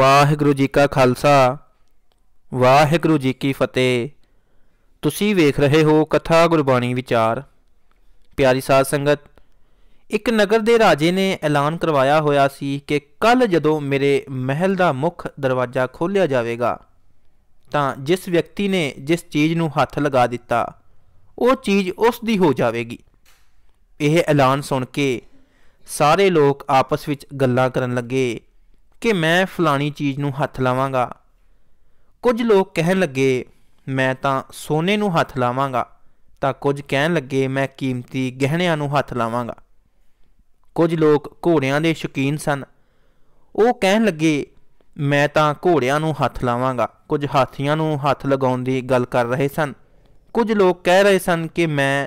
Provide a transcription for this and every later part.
ਵਾਹਿਗੁਰੂ ਜੀ ਕਾ ਖਾਲਸਾ ਵਾਹਿਗੁਰੂ ਜੀ ਕੀ ਫਤਿਹ ਤੁਸੀਂ ਵੇਖ ਰਹੇ ਹੋ ਕਥਾ ਗੁਰਬਾਣੀ ਵਿਚਾਰ ਪਿਆਰੀ ਸਾਧ ਸੰਗਤ ਇੱਕ ਨਗਰ ਦੇ ਰਾਜੇ ਨੇ ਐਲਾਨ ਕਰਵਾਇਆ ਹੋਇਆ ਸੀ ਕਿ ਕੱਲ ਜਦੋਂ ਮੇਰੇ ਮਹਿਲ ਦਾ ਮੁੱਖ ਦਰਵਾਜ਼ਾ ਖੋਲ੍ਹਿਆ ਜਾਵੇਗਾ ਤਾਂ ਜਿਸ ਵਿਅਕਤੀ ਨੇ ਜਿਸ ਚੀਜ਼ ਨੂੰ ਹੱਥ ਲਗਾ ਦਿੱਤਾ ਉਹ ਚੀਜ਼ ਉਸ ਦੀ ਹੋ ਜਾਵੇਗੀ ਇਹ ਐਲਾਨ ਸੁਣ ਕੇ ਸਾਰੇ ਲੋਕ ਆਪਸ ਵਿੱਚ ਗੱਲਾਂ ਕਰਨ ਲੱਗੇ ਕਿ ਮੈਂ ਫਲਾਣੀ ਚੀਜ਼ ਨੂੰ ਹੱਥ ਲਾਵਾਂਗਾ ਕੁਝ ਲੋਕ ਕਹਿਣ ਲੱਗੇ ਮੈਂ ਤਾਂ ਸੋਨੇ ਨੂੰ ਹੱਥ ਲਾਵਾਂਗਾ ਤਾਂ ਕੁਝ ਕਹਿਣ ਲੱਗੇ ਮੈਂ ਕੀਮਤੀ ਗਹਿਣਿਆਂ ਨੂੰ ਹੱਥ ਲਾਵਾਂਗਾ ਕੁਝ ਲੋਕ ਘੋੜਿਆਂ ਦੇ ਸ਼ੌਕੀਨ ਸਨ ਉਹ ਕਹਿਣ ਲੱਗੇ ਮੈਂ ਤਾਂ ਘੋੜਿਆਂ ਨੂੰ ਹੱਥ ਲਾਵਾਂਗਾ ਕੁਝ ਹਾਥੀਆਂ ਨੂੰ ਹੱਥ ਲਗਾਉਣ ਦੀ ਗੱਲ ਕਰ ਰਹੇ ਸਨ ਕੁਝ ਲੋਕ ਕਹਿ ਰਹੇ ਸਨ ਕਿ ਮੈਂ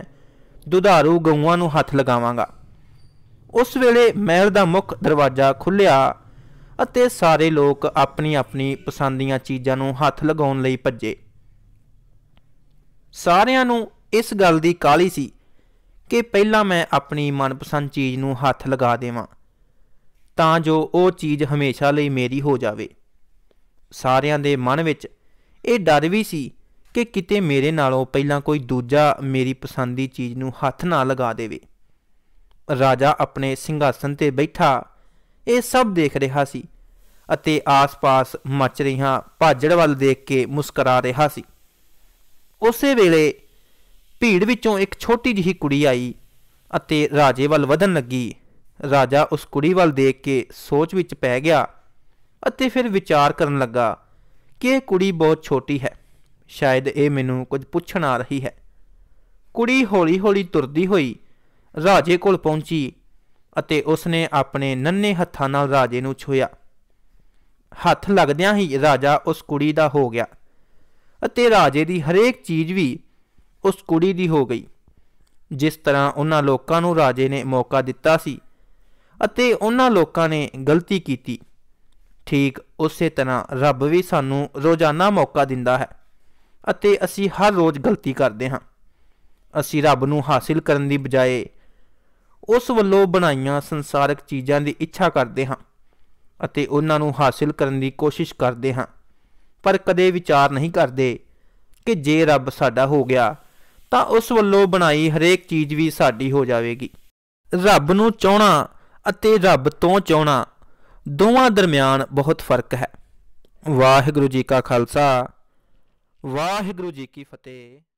ਦੁਧਾਰੂ ਗਊਆਂ ਨੂੰ ਹੱਥ ਲਗਾਵਾਂਗਾ ਉਸ ਵੇਲੇ ਮਹਿਲ ਦਾ ਮੁੱਖ ਦਰਵਾਜ਼ਾ ਖੁੱਲਿਆ ਅਤੇ ਸਾਰੇ ਲੋਕ ਆਪਣੀ ਆਪਣੀ ਪਸੰਦ ਦੀਆਂ ਚੀਜ਼ਾਂ ਨੂੰ ਹੱਥ ਲਗਾਉਣ ਲਈ ਭੱਜੇ ਸਾਰਿਆਂ ਨੂੰ ਇਸ ਗੱਲ ਦੀ ਕਾਹਲੀ ਸੀ ਕਿ ਪਹਿਲਾਂ ਮੈਂ ਆਪਣੀ ਮਨਪਸੰਦ ਚੀਜ਼ ਨੂੰ ਹੱਥ ਲਗਾ ਦੇਵਾਂ ਤਾਂ ਜੋ ਉਹ ਚੀਜ਼ ਹਮੇਸ਼ਾ ਲਈ ਮੇਰੀ ਹੋ ਜਾਵੇ ਸਾਰਿਆਂ ਦੇ ਮਨ ਵਿੱਚ ਇਹ ਡਰ ਵੀ ਸੀ ਕਿ ਕਿਤੇ ਮੇਰੇ ਨਾਲੋਂ ਪਹਿਲਾਂ ਕੋਈ ਦੂਜਾ ਮੇਰੀ ਪਸੰਦ ਦੀ ਚੀਜ਼ ਨੂੰ ਹੱਥ ਨਾ ਲਗਾ ਦੇਵੇ ਰਾਜਾ ਆਪਣੇ ਸਿੰਘਾਸਨ ਤੇ ਬੈਠਾ ਇਹ ਸਭ ਦੇਖ ਰਿਹਾ ਸੀ ਅਤੇ ਆਸ-ਪਾਸ ਮੱਚ ਰਹੀਆਂ ਭਾਜੜ ਵੱਲ ਦੇਖ ਕੇ ਮੁਸਕਰਾ ਰਿਹਾ ਸੀ ਉਸੇ ਵੇਲੇ ਭੀੜ ਵਿੱਚੋਂ ਇੱਕ ਛੋਟੀ ਜਿਹੀ ਕੁੜੀ ਆਈ ਅਤੇ ਰਾਜੇ ਵੱਲ ਵਧਣ ਲੱਗੀ ਰਾਜਾ ਉਸ ਕੁੜੀ ਵੱਲ ਦੇਖ ਕੇ ਸੋਚ ਵਿੱਚ ਪੈ ਗਿਆ ਅਤੇ ਫਿਰ ਵਿਚਾਰ ਕਰਨ ਲੱਗਾ ਕਿ ਇਹ ਕੁੜੀ ਬਹੁਤ ਛੋਟੀ ਹੈ ਸ਼ਾਇਦ ਇਹ ਮੈਨੂੰ ਕੁਝ ਪੁੱਛਣ ਆ ਰਹੀ ਹੈ ਕੁੜੀ ਹੌਲੀ-ਹੌਲੀ ਤੁਰਦੀ ਹੋਈ ਰਾਜੇ ਕੋਲ ਪਹੁੰਚੀ ਅਤੇ ਉਸਨੇ ਆਪਣੇ ਨੰਨੇ ਹੱਥਾਂ ਨਾਲ ਰਾਜੇ ਨੂੰ ਛੋਇਆ ਹੱਥ ਲੱਗਦਿਆਂ ਹੀ ਰਾਜਾ ਉਸ ਕੁੜੀ ਦਾ ਹੋ ਗਿਆ ਅਤੇ ਰਾਜੇ ਦੀ ਹਰੇਕ ਚੀਜ਼ ਵੀ ਉਸ ਕੁੜੀ ਦੀ ਹੋ ਗਈ ਜਿਸ ਤਰ੍ਹਾਂ ਉਹਨਾਂ ਲੋਕਾਂ ਨੂੰ ਰਾਜੇ ਨੇ ਮੌਕਾ ਦਿੱਤਾ ਸੀ ਅਤੇ ਉਹਨਾਂ ਲੋਕਾਂ ਨੇ ਗਲਤੀ ਕੀਤੀ ਠੀਕ ਉਸੇ ਤਰ੍ਹਾਂ ਰੱਬ ਵੀ ਸਾਨੂੰ ਰੋਜ਼ਾਨਾ ਮੌਕਾ ਦਿੰਦਾ ਹੈ ਅਤੇ ਅਸੀਂ ਹਰ ਰੋਜ਼ ਗਲਤੀ ਕਰਦੇ ਹਾਂ ਅਸੀਂ ਰੱਬ ਨੂੰ ਹਾਸਿਲ ਕਰਨ ਦੀ ਬਜਾਏ ਉਸ ਵੱਲੋਂ ਬਣਾਈਆਂ ਸੰਸਾਰਿਕ ਚੀਜ਼ਾਂ ਦੀ ਇੱਛਾ ਕਰਦੇ ਹਾਂ ਅਤੇ ਉਹਨਾਂ ਨੂੰ ਹਾਸਲ ਕਰਨ ਦੀ ਕੋਸ਼ਿਸ਼ ਕਰਦੇ ਹਾਂ ਪਰ ਕਦੇ ਵਿਚਾਰ ਨਹੀਂ ਕਰਦੇ ਕਿ ਜੇ ਰੱਬ ਸਾਡਾ ਹੋ ਗਿਆ ਤਾਂ ਉਸ ਵੱਲੋਂ ਬਣਾਈ ਹਰੇਕ ਚੀਜ਼ ਵੀ ਸਾਡੀ ਹੋ ਜਾਵੇਗੀ ਰੱਬ ਨੂੰ ਚਾਹਣਾ ਅਤੇ ਰੱਬ ਤੋਂ ਚਾਹਣਾ ਦੋਵਾਂ ਦਰਮਿਆਨ ਬਹੁਤ ਫਰਕ ਹੈ ਵਾਹਿਗੁਰੂ ਜੀ ਕਾ ਖਾਲਸਾ ਵਾਹਿਗੁਰੂ ਜੀ ਕੀ ਫਤਿਹ